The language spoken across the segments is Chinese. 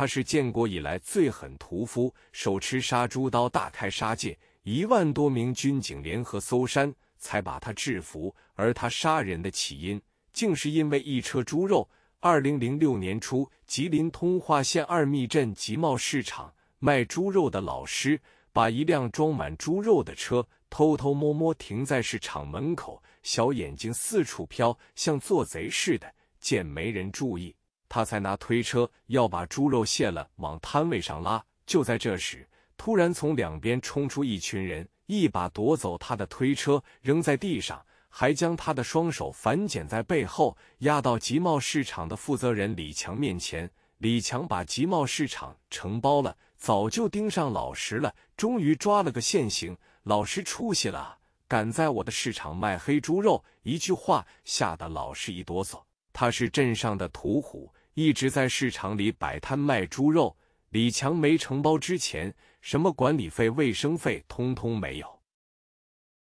他是建国以来最狠屠夫，手持杀猪刀大开杀戒，一万多名军警联合搜山，才把他制服。而他杀人的起因，竟是因为一车猪肉。二零零六年初，吉林通化县二密镇集贸市场卖猪肉的老师，把一辆装满猪肉的车偷偷摸摸停在市场门口，小眼睛四处飘，像做贼似的，见没人注意。他才拿推车要把猪肉卸了往摊位上拉，就在这时，突然从两边冲出一群人，一把夺走他的推车，扔在地上，还将他的双手反剪在背后，压到集贸市场的负责人李强面前。李强把集贸市场承包了，早就盯上老石了，终于抓了个现行。老石出息了，敢在我的市场卖黑猪肉，一句话吓得老石一哆嗦。他是镇上的屠虎。一直在市场里摆摊卖猪肉。李强没承包之前，什么管理费、卫生费，通通没有。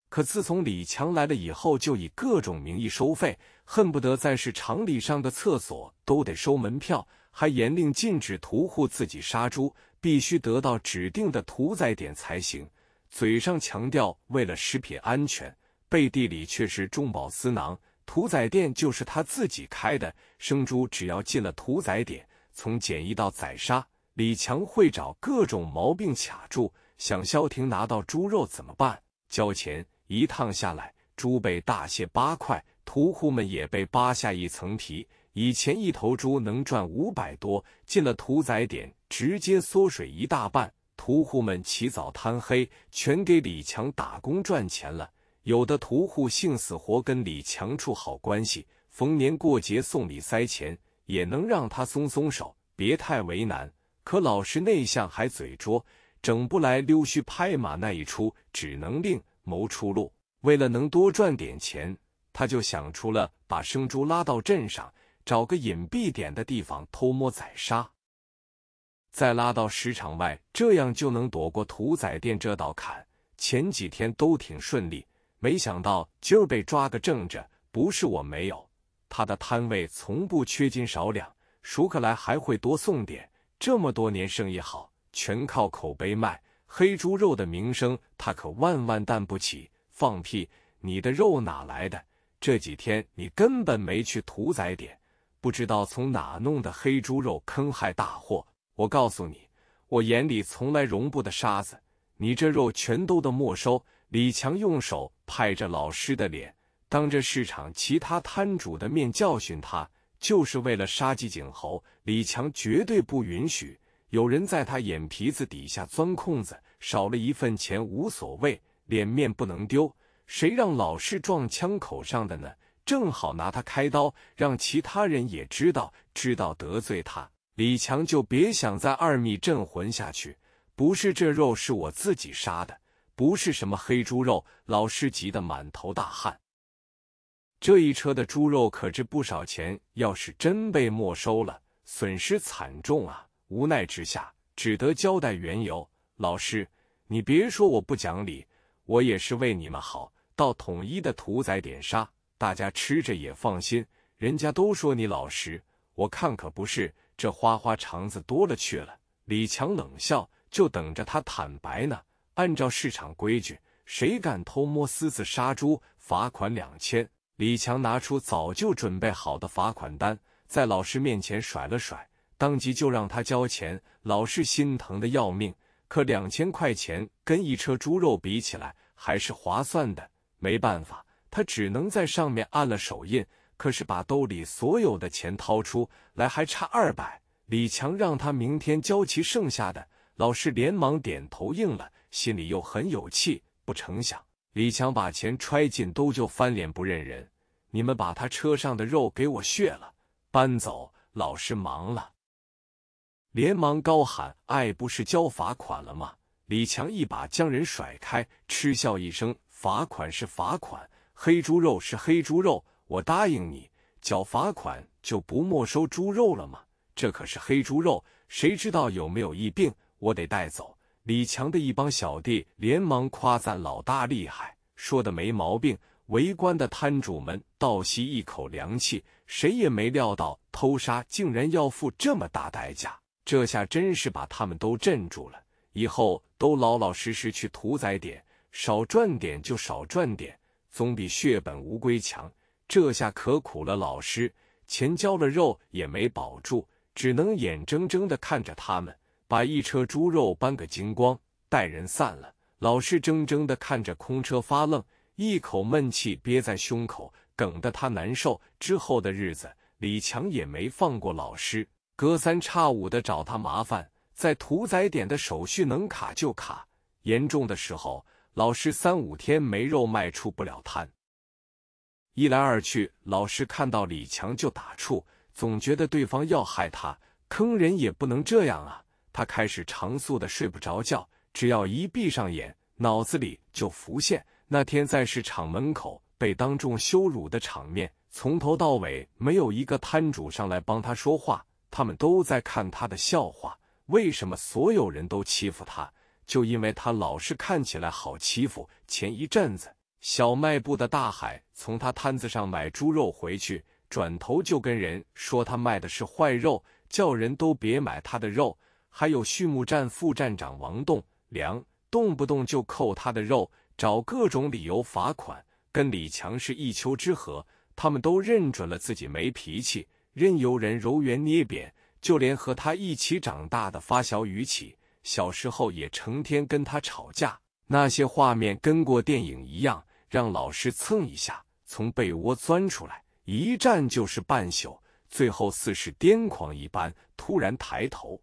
可自从李强来了以后，就以各种名义收费，恨不得在市场里上的厕所都得收门票，还严令禁止屠户自己杀猪，必须得到指定的屠宰点才行。嘴上强调为了食品安全，背地里却是中饱私囊。屠宰店就是他自己开的，生猪只要进了屠宰点，从检疫到宰杀，李强会找各种毛病卡住，想消停拿到猪肉怎么办？交钱。一趟下来，猪被大卸八块，屠户们也被扒下一层皮。以前一头猪能赚五百多，进了屠宰点直接缩水一大半。屠户们起早贪黑，全给李强打工赚钱了。有的屠户性死活跟李强处好关系，逢年过节送礼塞钱，也能让他松松手，别太为难。可老实内向还嘴拙，整不来溜须拍马那一出，只能另谋出路。为了能多赚点钱，他就想出了把生猪拉到镇上，找个隐蔽点的地方偷摸宰杀，再拉到石场外，这样就能躲过屠宰店这道坎。前几天都挺顺利。没想到今儿被抓个正着，不是我没有，他的摊位从不缺斤少两，熟客来还会多送点。这么多年生意好，全靠口碑卖黑猪肉的名声，他可万万担不起。放屁！你的肉哪来的？这几天你根本没去屠宰点，不知道从哪弄的黑猪肉，坑害大货。我告诉你，我眼里从来容不得沙子，你这肉全都得没收。李强用手。拍着老师的脸，当着市场其他摊主的面教训他，就是为了杀鸡儆猴。李强绝对不允许有人在他眼皮子底下钻空子，少了一份钱无所谓，脸面不能丢。谁让老师撞枪口上的呢？正好拿他开刀，让其他人也知道，知道得罪他，李强就别想在二米镇混下去。不是这肉是我自己杀的。不是什么黑猪肉，老师急得满头大汗。这一车的猪肉可值不少钱，要是真被没收了，损失惨重啊！无奈之下，只得交代缘由。老师，你别说我不讲理，我也是为你们好，到统一的屠宰点杀，大家吃着也放心。人家都说你老实，我看可不是，这花花肠子多了去了。李强冷笑，就等着他坦白呢。按照市场规矩，谁敢偷摸私自杀猪，罚款两千。李强拿出早就准备好的罚款单，在老师面前甩了甩，当即就让他交钱。老师心疼的要命，可两千块钱跟一车猪肉比起来还是划算的。没办法，他只能在上面按了手印。可是把兜里所有的钱掏出来，还差二百。李强让他明天交齐剩下的。老师连忙点头应了。心里又很有气，不成想李强把钱揣进兜就翻脸不认人。你们把他车上的肉给我卸了，搬走。老师忙了，连忙高喊：“哎，不是交罚款了吗？”李强一把将人甩开，嗤笑一声：“罚款是罚款，黑猪肉是黑猪肉。我答应你，缴罚款就不没收猪肉了吗？这可是黑猪肉，谁知道有没有疫病？我得带走。”李强的一帮小弟连忙夸赞老大厉害，说的没毛病。围观的摊主们倒吸一口凉气，谁也没料到偷杀竟然要付这么大代价，这下真是把他们都镇住了。以后都老老实实去屠宰点，少赚点就少赚点，总比血本无归强。这下可苦了老师，钱交了，肉也没保住，只能眼睁睁的看着他们。把一车猪肉搬个精光，带人散了。老师怔怔的看着空车发愣，一口闷气憋在胸口，梗得他难受。之后的日子，李强也没放过老师，隔三差五的找他麻烦，在屠宰点的手续能卡就卡，严重的时候，老师三五天没肉卖出不了摊。一来二去，老师看到李强就打怵，总觉得对方要害他，坑人也不能这样啊。他开始长素的睡不着觉，只要一闭上眼，脑子里就浮现那天在市场门口被当众羞辱的场面。从头到尾没有一个摊主上来帮他说话，他们都在看他的笑话。为什么所有人都欺负他？就因为他老是看起来好欺负。前一阵子，小卖部的大海从他摊子上买猪肉回去，转头就跟人说他卖的是坏肉，叫人都别买他的肉。还有畜牧站副站长王栋梁，动不动就扣他的肉，找各种理由罚款，跟李强是一丘之貉。他们都认准了自己没脾气，任由人揉圆捏扁。就连和他一起长大的发小雨起，小时候也成天跟他吵架。那些画面跟过电影一样，让老师蹭一下，从被窝钻出来，一站就是半宿，最后似是癫狂一般，突然抬头。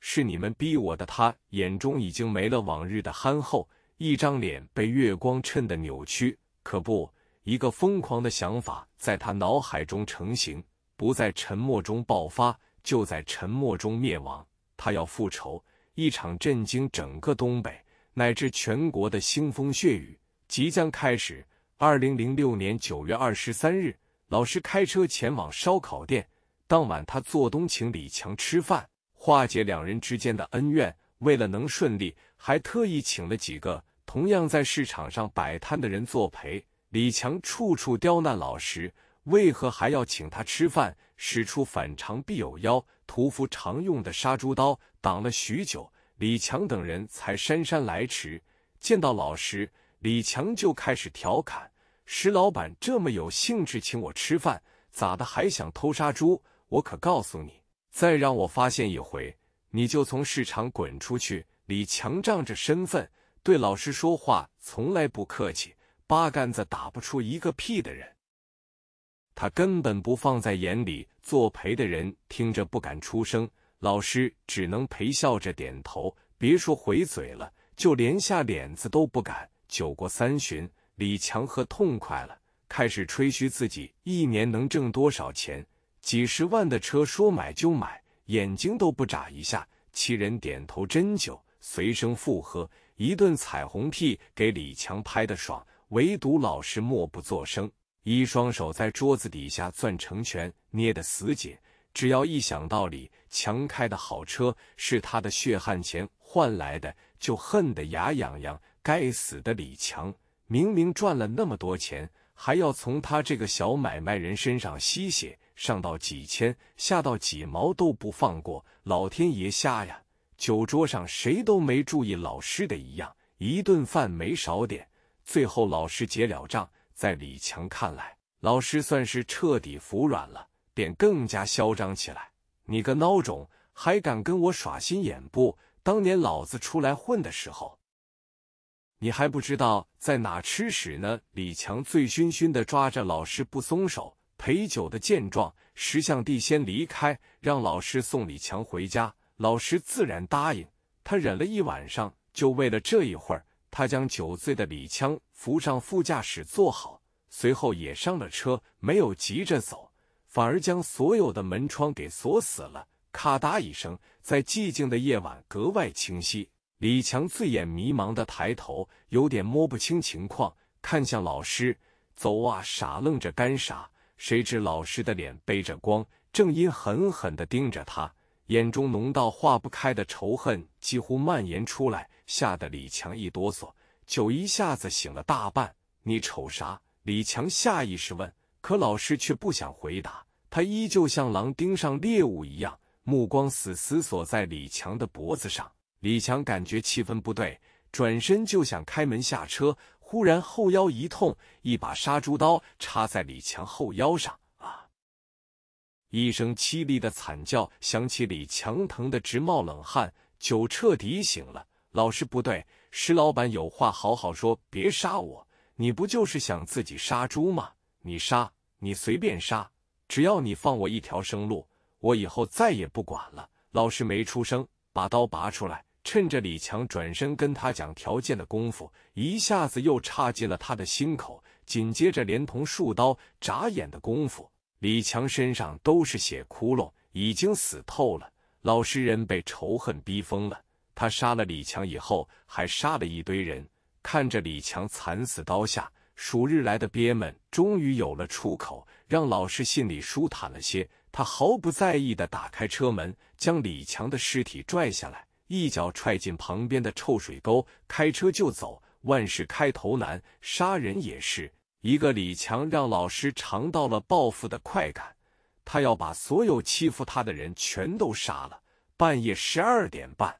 是你们逼我的！他眼中已经没了往日的憨厚，一张脸被月光衬得扭曲。可不，一个疯狂的想法在他脑海中成型：不在沉默中爆发，就在沉默中灭亡。他要复仇，一场震惊整个东北乃至全国的腥风血雨即将开始。二零零六年九月二十三日，老师开车前往烧烤店。当晚，他做东请李强吃饭。化解两人之间的恩怨，为了能顺利，还特意请了几个同样在市场上摆摊的人作陪。李强处处刁难老石，为何还要请他吃饭？使出反常必有妖，屠夫常用的杀猪刀挡了许久，李强等人才姗姗来迟。见到老石，李强就开始调侃：“石老板这么有兴致请我吃饭，咋的还想偷杀猪？我可告诉你。”再让我发现一回，你就从市场滚出去！李强仗着身份，对老师说话从来不客气，八竿子打不出一个屁的人，他根本不放在眼里。作陪的人听着不敢出声，老师只能陪笑着点头，别说回嘴了，就连下脸子都不敢。酒过三巡，李强喝痛快了，开始吹嘘自己一年能挣多少钱。几十万的车说买就买，眼睛都不眨一下。七人点头斟酒，随声附和，一顿彩虹屁给李强拍的爽。唯独老师默不作声，一双手在桌子底下攥成拳，捏得死紧。只要一想到李强开的好车是他的血汗钱换来的，就恨得牙痒痒。该死的李强，明明赚了那么多钱，还要从他这个小买卖人身上吸血。上到几千，下到几毛都不放过。老天爷瞎呀！酒桌上谁都没注意老师的一样，一顿饭没少点。最后老师结了账，在李强看来，老师算是彻底服软了，便更加嚣张起来。你个孬种，还敢跟我耍心眼不？当年老子出来混的时候，你还不知道在哪吃屎呢！李强醉醺醺的抓着老师不松手。陪酒的见状，石相帝先离开，让老师送李强回家。老师自然答应。他忍了一晚上，就为了这一会儿。他将酒醉的李强扶上副驾驶坐好，随后也上了车，没有急着走，反而将所有的门窗给锁死了。咔嗒一声，在寂静的夜晚格外清晰。李强醉眼迷茫地抬头，有点摸不清情况，看向老师：“走啊，傻愣着干啥？”谁知老师的脸背着光，正阴狠狠地盯着他，眼中浓到化不开的仇恨几乎蔓延出来，吓得李强一哆嗦，酒一下子醒了大半。你瞅啥？李强下意识问，可老师却不想回答，他依旧像狼盯上猎物一样，目光死死锁在李强的脖子上。李强感觉气氛不对，转身就想开门下车。忽然后腰一痛，一把杀猪刀插在李强后腰上，啊！一声凄厉的惨叫响起，李强疼的直冒冷汗，酒彻底醒了。老师不对，石老板有话好好说，别杀我！你不就是想自己杀猪吗？你杀，你随便杀，只要你放我一条生路，我以后再也不管了。老师没出声，把刀拔出来。趁着李强转身跟他讲条件的功夫，一下子又插进了他的心口，紧接着连同数刀，眨眼的功夫，李强身上都是血窟窿，已经死透了。老实人被仇恨逼疯了，他杀了李强以后，还杀了一堆人。看着李强惨死刀下，数日来的憋闷终于有了出口，让老师心里舒坦了些。他毫不在意的打开车门，将李强的尸体拽下来。一脚踹进旁边的臭水沟，开车就走。万事开头难，杀人也是一个。李强让老师尝到了报复的快感，他要把所有欺负他的人全都杀了。半夜十二点半，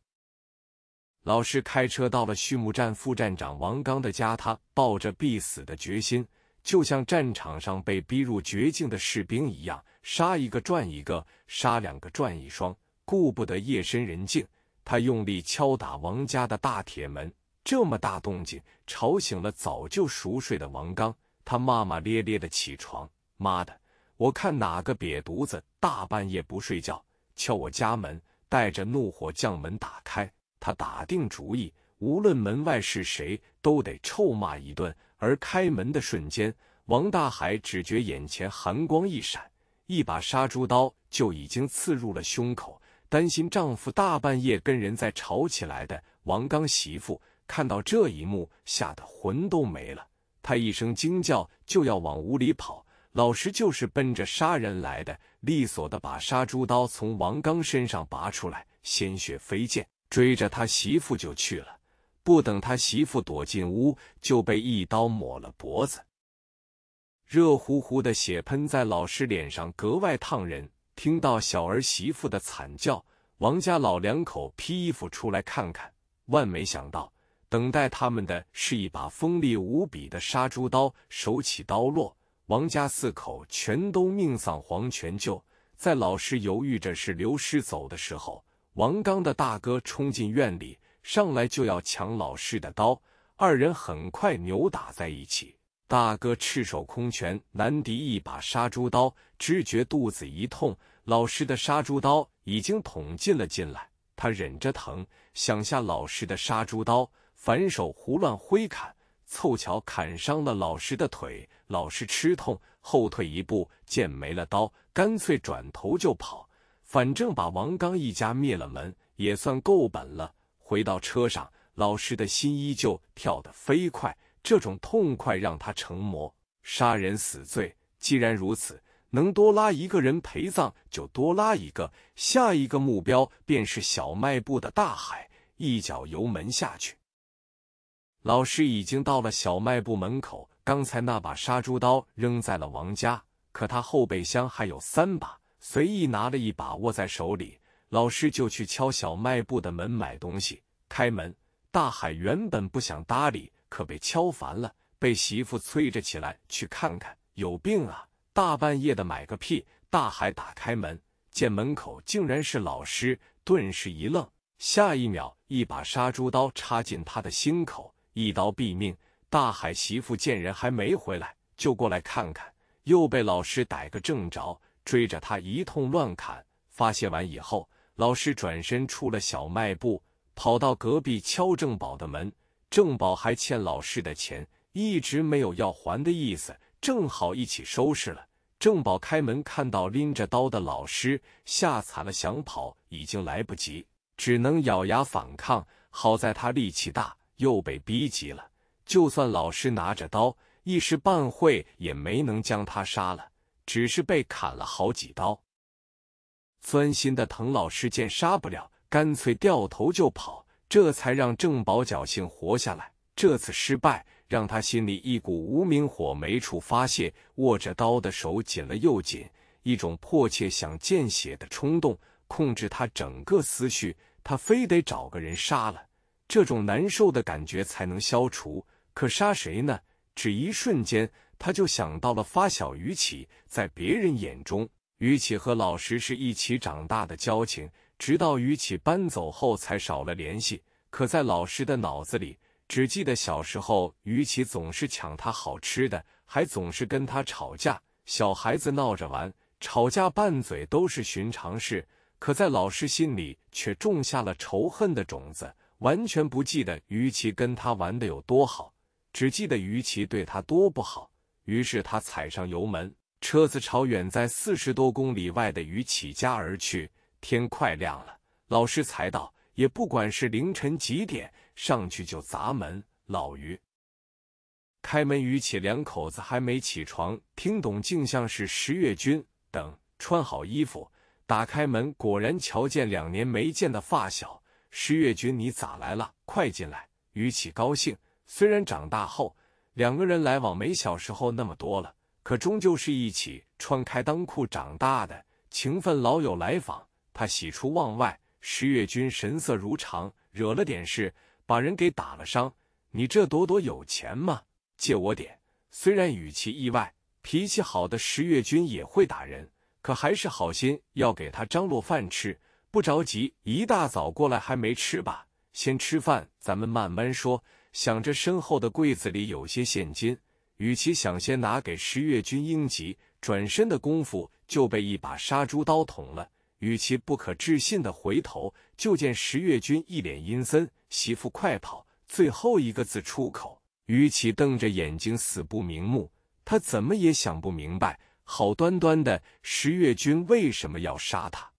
老师开车到了畜牧站副站长王刚的家，他抱着必死的决心，就像战场上被逼入绝境的士兵一样，杀一个赚一个，杀两个赚一双，顾不得夜深人静。他用力敲打王家的大铁门，这么大动静，吵醒了早就熟睡的王刚。他骂骂咧咧的起床：“妈的，我看哪个瘪犊子大半夜不睡觉敲我家门！”带着怒火将门打开。他打定主意，无论门外是谁，都得臭骂一顿。而开门的瞬间，王大海只觉眼前寒光一闪，一把杀猪刀就已经刺入了胸口。担心丈夫大半夜跟人在吵起来的王刚媳妇看到这一幕，吓得魂都没了。她一声惊叫，就要往屋里跑。老师就是奔着杀人来的，利索的把杀猪刀从王刚身上拔出来，鲜血飞溅，追着他媳妇就去了。不等他媳妇躲进屋，就被一刀抹了脖子。热乎乎的血喷在老师脸上，格外烫人。听到小儿媳妇的惨叫，王家老两口披衣服出来看看，万没想到，等待他们的是一把锋利无比的杀猪刀。手起刀落，王家四口全都命丧黄泉。就在老师犹豫着是刘师走的时候，王刚的大哥冲进院里，上来就要抢老师的刀，二人很快扭打在一起。大哥赤手空拳难敌一把杀猪刀，只觉肚子一痛。老师的杀猪刀已经捅进了进来，他忍着疼，想下老师的杀猪刀，反手胡乱挥砍，凑巧砍伤了老师的腿。老师吃痛，后退一步，见没了刀，干脆转头就跑。反正把王刚一家灭了门，也算够本了。回到车上，老师的心依旧跳得飞快，这种痛快让他成魔，杀人死罪。既然如此。能多拉一个人陪葬就多拉一个，下一个目标便是小卖部的大海。一脚油门下去，老师已经到了小卖部门口。刚才那把杀猪刀扔在了王家，可他后备箱还有三把，随意拿了一把握在手里。老师就去敲小卖部的门买东西。开门，大海原本不想搭理，可被敲烦了，被媳妇催着起来去看看，有病啊！大半夜的买个屁！大海打开门，见门口竟然是老师，顿时一愣。下一秒，一把杀猪刀插进他的心口，一刀毙命。大海媳妇见人还没回来，就过来看看，又被老师逮个正着，追着他一通乱砍。发泄完以后，老师转身出了小卖部，跑到隔壁敲郑宝的门。郑宝还欠老师的钱，一直没有要还的意思，正好一起收拾了。郑宝开门，看到拎着刀的老师，吓惨了，想跑已经来不及，只能咬牙反抗。好在他力气大，又被逼急了，就算老师拿着刀，一时半会也没能将他杀了，只是被砍了好几刀。钻心的滕老师见杀不了，干脆掉头就跑，这才让郑宝侥幸活下来。这次失败。让他心里一股无名火没处发泄，握着刀的手紧了又紧，一种迫切想见血的冲动控制他整个思绪，他非得找个人杀了，这种难受的感觉才能消除。可杀谁呢？只一瞬间，他就想到了发小于启。在别人眼中，于启和老师是一起长大的交情，直到于启搬走后才少了联系。可在老师的脑子里。只记得小时候，于其总是抢他好吃的，还总是跟他吵架。小孩子闹着玩，吵架拌嘴都是寻常事，可在老师心里却种下了仇恨的种子。完全不记得于其跟他玩的有多好，只记得于其对他多不好。于是他踩上油门，车子朝远在四十多公里外的于启家而去。天快亮了，老师才到，也不管是凌晨几点。上去就砸门。老于开门，于启两口子还没起床，听懂竟像是石月君等穿好衣服打开门，果然瞧见两年没见的发小石月君。你咋来了？快进来！于启高兴，虽然长大后两个人来往没小时候那么多了，可终究是一起穿开裆裤长大的情分，老友来访，他喜出望外。石月君神色如常，惹了点事。把人给打了伤，你这朵朵有钱吗？借我点。虽然语气意外，脾气好的石月君也会打人，可还是好心要给他张罗饭吃。不着急，一大早过来还没吃吧？先吃饭，咱们慢慢说。想着身后的柜子里有些现金，与其想先拿给石月君应急，转身的功夫就被一把杀猪刀捅了。与其不可置信的回头，就见石月君一脸阴森：“媳妇，快跑！”最后一个字出口，于其瞪着眼睛，死不瞑目。他怎么也想不明白，好端端的石月君为什么要杀他？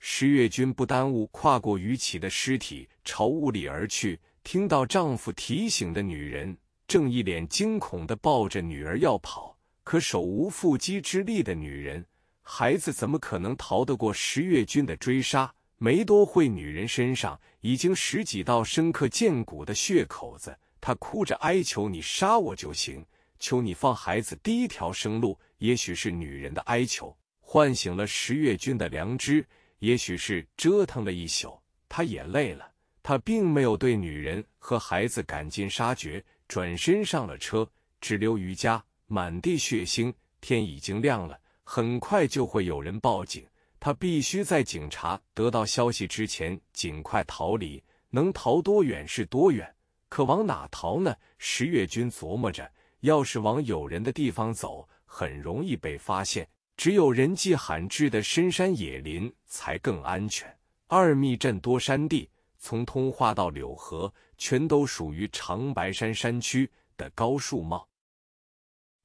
石月君不耽误，跨过于其的尸体，朝屋里而去。听到丈夫提醒的女人，正一脸惊恐的抱着女儿要跑，可手无缚鸡之力的女人。孩子怎么可能逃得过十月军的追杀？梅多会，女人身上已经十几道深刻见骨的血口子，她哭着哀求：“你杀我就行，求你放孩子第一条生路。”也许是女人的哀求唤醒了十月军的良知，也许是折腾了一宿，他也累了。他并没有对女人和孩子赶尽杀绝，转身上了车，只留余家满地血腥。天已经亮了。很快就会有人报警，他必须在警察得到消息之前尽快逃离，能逃多远是多远。可往哪逃呢？石月军琢磨着，要是往有人的地方走，很容易被发现。只有人迹罕至的深山野林才更安全。二密镇多山地，从通化到柳河，全都属于长白山山区的高树帽。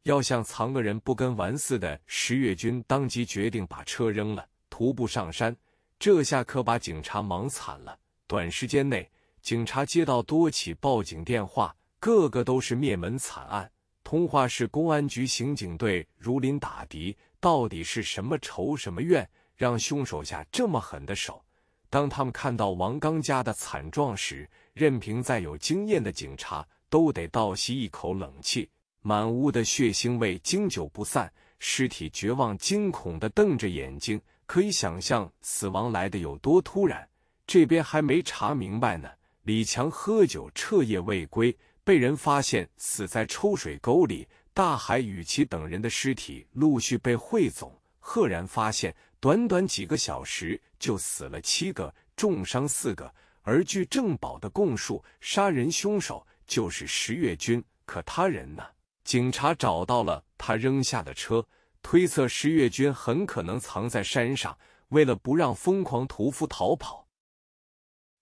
要像藏个人不跟玩似的，十月军当即决定把车扔了，徒步上山。这下可把警察忙惨了。短时间内，警察接到多起报警电话，个个都是灭门惨案。通化市公安局刑警队如临大敌，到底是什么仇什么怨，让凶手下这么狠的手？当他们看到王刚家的惨状时，任凭再有经验的警察都得倒吸一口冷气。满屋的血腥味经久不散，尸体绝望惊恐的瞪着眼睛，可以想象死亡来的有多突然。这边还没查明白呢，李强喝酒彻夜未归，被人发现死在抽水沟里。大海、与其等人的尸体陆续被汇总，赫然发现，短短几个小时就死了七个，重伤四个。而据郑宝的供述，杀人凶手就是石月军，可他人呢？警察找到了他扔下的车，推测石月军很可能藏在山上。为了不让疯狂屠夫逃跑，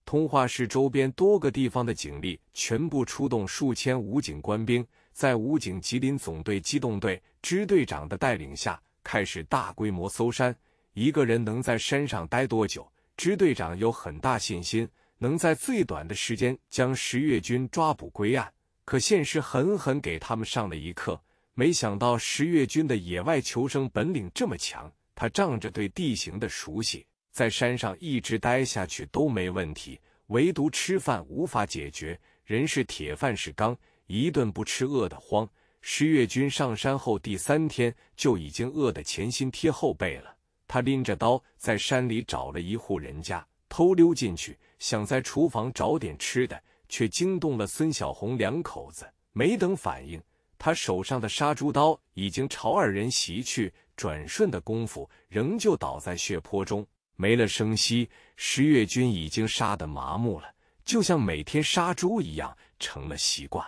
通化市周边多个地方的警力全部出动，数千武警官兵在武警吉林总队机动队支队长的带领下，开始大规模搜山。一个人能在山上待多久？支队长有很大信心，能在最短的时间将石月军抓捕归案。可现实狠狠给他们上了一课。没想到石月军的野外求生本领这么强，他仗着对地形的熟悉，在山上一直待下去都没问题，唯独吃饭无法解决。人是铁，饭是钢，一顿不吃饿得慌。石月军上山后第三天就已经饿得前心贴后背了。他拎着刀在山里找了一户人家，偷溜进去，想在厨房找点吃的。却惊动了孙小红两口子，没等反应，他手上的杀猪刀已经朝二人袭去，转瞬的功夫，仍旧倒在血泊中，没了声息。石越君已经杀得麻木了，就像每天杀猪一样，成了习惯。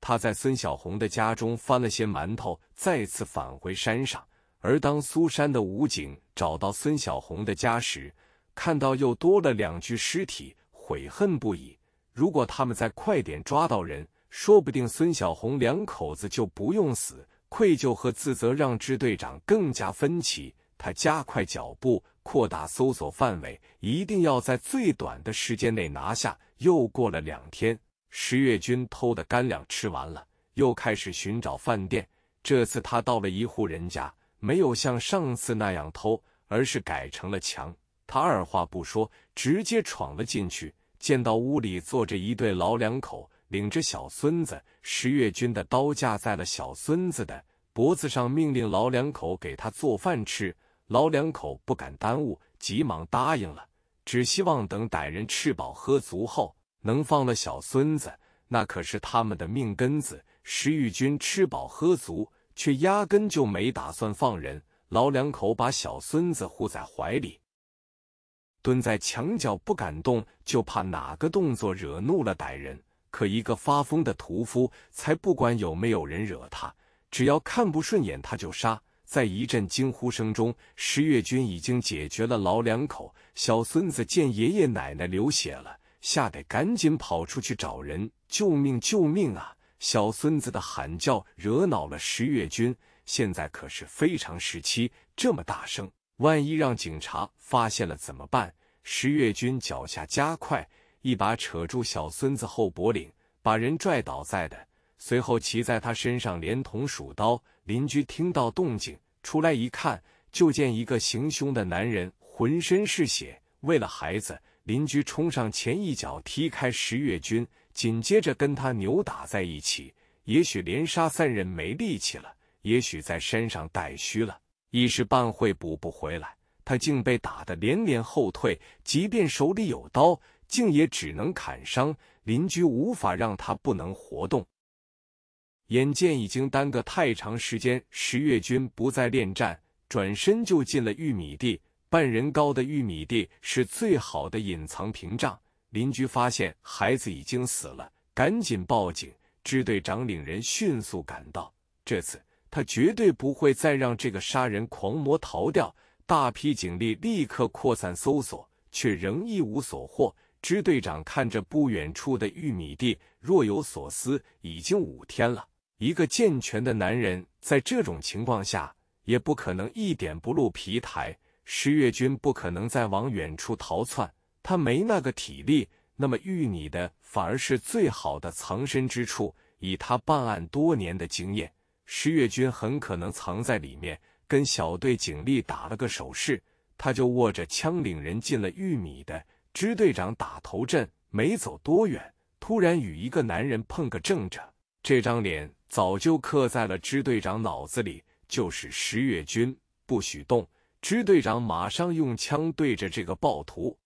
他在孙小红的家中翻了些馒头，再次返回山上。而当苏山的武警找到孙小红的家时，看到又多了两具尸体，悔恨不已。如果他们再快点抓到人，说不定孙小红两口子就不用死。愧疚和自责让支队长更加分歧，他加快脚步，扩大搜索范围，一定要在最短的时间内拿下。又过了两天，石月军偷的干粮吃完了，又开始寻找饭店。这次他到了一户人家，没有像上次那样偷，而是改成了强。他二话不说，直接闯了进去。见到屋里坐着一对老两口，领着小孙子，石月军的刀架在了小孙子的脖子上，命令老两口给他做饭吃。老两口不敢耽误，急忙答应了，只希望等歹人吃饱喝足后，能放了小孙子，那可是他们的命根子。石玉军吃饱喝足，却压根就没打算放人。老两口把小孙子护在怀里。蹲在墙角不敢动，就怕哪个动作惹怒了歹人。可一个发疯的屠夫才不管有没有人惹他，只要看不顺眼他就杀。在一阵惊呼声中，石月军已经解决了老两口。小孙子见爷爷奶奶流血了，吓得赶紧跑出去找人救命救命啊！小孙子的喊叫惹恼了石月军，现在可是非常时期，这么大声。万一让警察发现了怎么办？石月军脚下加快，一把扯住小孙子后脖领，把人拽倒在地的。随后骑在他身上，连同数刀。邻居听到动静，出来一看，就见一个行凶的男人浑身是血。为了孩子，邻居冲上前一脚踢开石月军，紧接着跟他扭打在一起。也许连杀三人没力气了，也许在山上带虚了。一时半会补不回来，他竟被打得连连后退。即便手里有刀，竟也只能砍伤邻居，无法让他不能活动。眼见已经耽搁太长时间，十月军不再恋战，转身就进了玉米地。半人高的玉米地是最好的隐藏屏障。邻居发现孩子已经死了，赶紧报警。支队长领人迅速赶到。这次。他绝对不会再让这个杀人狂魔逃掉。大批警力立刻扩散搜索，却仍一无所获。支队长看着不远处的玉米地，若有所思。已经五天了，一个健全的男人在这种情况下也不可能一点不露皮。态。施越军不可能再往远处逃窜，他没那个体力。那么玉米的反而是最好的藏身之处。以他办案多年的经验。石月军很可能藏在里面，跟小队警力打了个手势，他就握着枪领人进了玉米的。支队长打头阵，没走多远，突然与一个男人碰个正着。这张脸早就刻在了支队长脑子里，就是石月军。不许动！支队长马上用枪对着这个暴徒。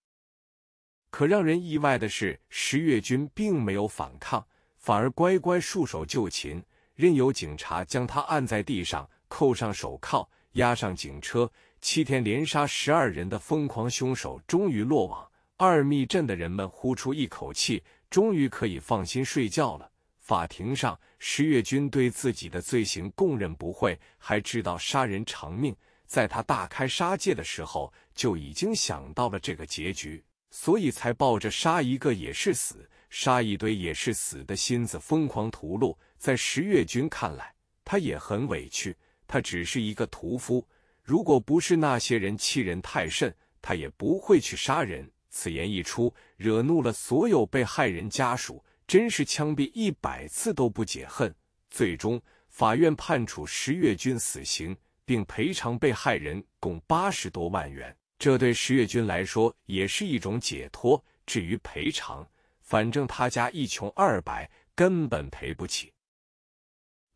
可让人意外的是，石月军并没有反抗，反而乖乖束手就擒。任由警察将他按在地上，扣上手铐，押上警车。七天连杀十二人的疯狂凶手终于落网，二密镇的人们呼出一口气，终于可以放心睡觉了。法庭上，石越军对自己的罪行供认不讳，还知道杀人偿命。在他大开杀戒的时候，就已经想到了这个结局，所以才抱着杀一个也是死，杀一堆也是死的心思疯狂屠戮。在石月军看来，他也很委屈，他只是一个屠夫，如果不是那些人欺人太甚，他也不会去杀人。此言一出，惹怒了所有被害人家属，真是枪毙一百次都不解恨。最终，法院判处石月军死刑，并赔偿被害人共八十多万元。这对石月军来说也是一种解脱。至于赔偿，反正他家一穷二白，根本赔不起。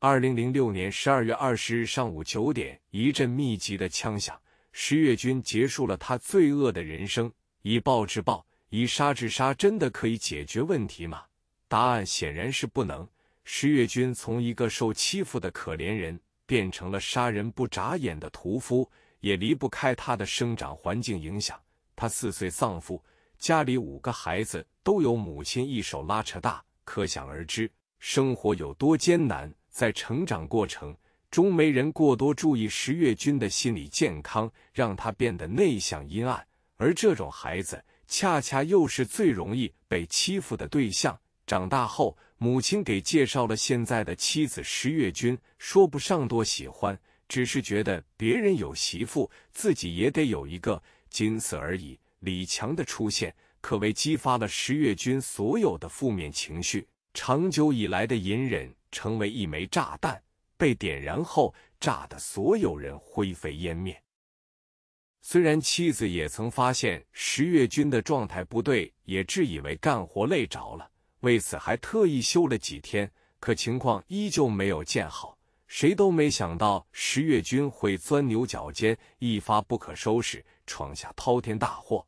二零零六年十二月二十日上午九点，一阵密集的枪响，石月军结束了他罪恶的人生。以暴制暴，以杀制杀，真的可以解决问题吗？答案显然是不能。石月军从一个受欺负的可怜人，变成了杀人不眨眼的屠夫，也离不开他的生长环境影响。他四岁丧父，家里五个孩子都由母亲一手拉扯大，可想而知生活有多艰难。在成长过程中，没人过多注意石月君的心理健康，让他变得内向阴暗。而这种孩子，恰恰又是最容易被欺负的对象。长大后，母亲给介绍了现在的妻子石月君，说不上多喜欢，只是觉得别人有媳妇，自己也得有一个，仅此而已。李强的出现，可谓激发了石月君所有的负面情绪，长久以来的隐忍。成为一枚炸弹，被点燃后炸得所有人灰飞烟灭。虽然妻子也曾发现十月军的状态不对，也自以为干活累着了，为此还特意休了几天，可情况依旧没有见好。谁都没想到十月军会钻牛角尖，一发不可收拾，闯下滔天大祸。